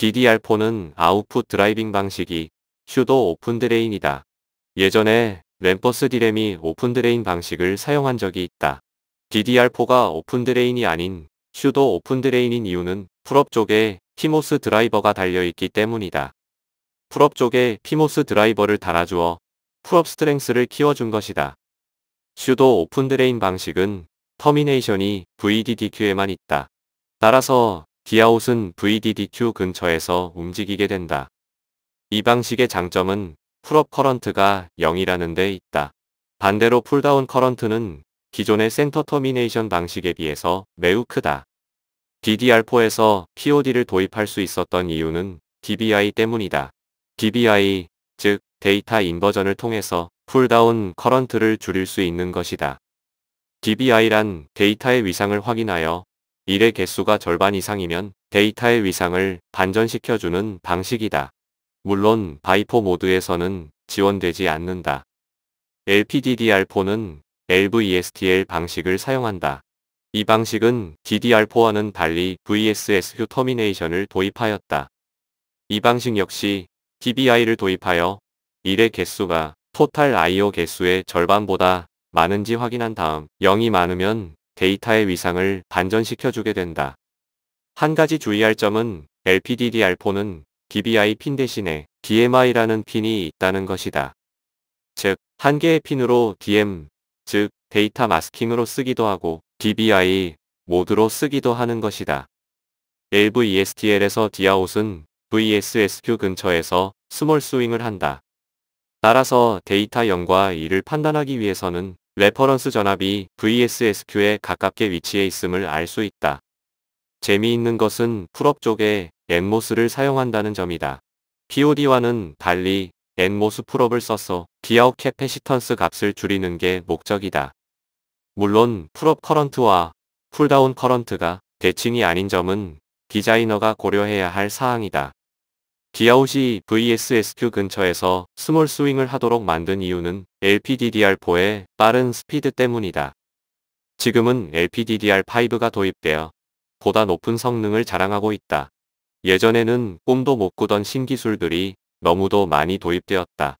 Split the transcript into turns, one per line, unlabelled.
DDR4는 아웃풋 드라이빙 방식이 슈도 오픈드레인이다. 예전에 램버스 디램이 오픈드레인 방식을 사용한 적이 있다. DDR4가 오픈드레인이 아닌 슈도 오픈드레인인 이유는 풀업 쪽에 피모스 드라이버가 달려있기 때문이다. 풀업 쪽에 피모스 드라이버를 달아주어 풀업 스트렝스를 키워준 것이다. 슈도 오픈드레인 방식은 터미네이션이 VDDQ에만 있다. 따라서 기아웃은 VDDQ 근처에서 움직이게 된다. 이 방식의 장점은 풀업 커런트가 0이라는 데 있다. 반대로 풀다운 커런트는 기존의 센터 터미네이션 방식에 비해서 매우 크다. DDR4에서 POD를 도입할 수 있었던 이유는 DBI 때문이다. DBI, 즉 데이터 인버전을 통해서 풀다운 커런트를 줄일 수 있는 것이다. DBI란 데이터의 위상을 확인하여 일의 개수가 절반 이상이면 데이터의 위상을 반전시켜주는 방식이다. 물론 바이포 모드에서는 지원되지 않는다. LPDDR4는 LVSTL 방식을 사용한다. 이 방식은 DDR4와는 달리 VSSU 터미네이션을 도입하였다. 이 방식 역시 TBI를 도입하여 일의 개수가 토탈 IO 개수의 절반보다 많은지 확인한 다음 0이 많으면 데이터의 위상을 반전시켜주게 된다. 한 가지 주의할 점은 LPDDR4는 DBI 핀 대신에 DMI라는 핀이 있다는 것이다. 즉, 한 개의 핀으로 DM, 즉 데이터 마스킹으로 쓰기도 하고 DBI 모드로 쓰기도 하는 것이다. l v ESTL에서 d i 디아웃은 VSSQ e 근처에서 스몰 스윙을 한다. 따라서 데이터 0과 2를 판단하기 위해서는 레퍼런스 전압이 VSSQ에 가깝게 위치해 있음을 알 수 있다. 재미있는 것은 풀업 쪽에 엔모스를 사용한다는 점이다. POD와는 달리 엔모스 풀업을 써서 디아웃 캐패시턴스 값을 줄이는 게 목적이다. 물론 풀업 커런트와 풀다운 커런트가 대칭이 아닌 점은 디자이너가 고려해야 할 사항이다. 기아웃시 VSSQ 근처에서 스몰 스윙을 하도록 만든 이유는 LPDDR4의 빠른 스피드 때문이다. 지금은 LPDDR5가 도입되어 보다 높은 성능을 자랑하고 있다. 예전에는 꿈도 못 꾸던 신기술들이 너무도 많이 도입되었다.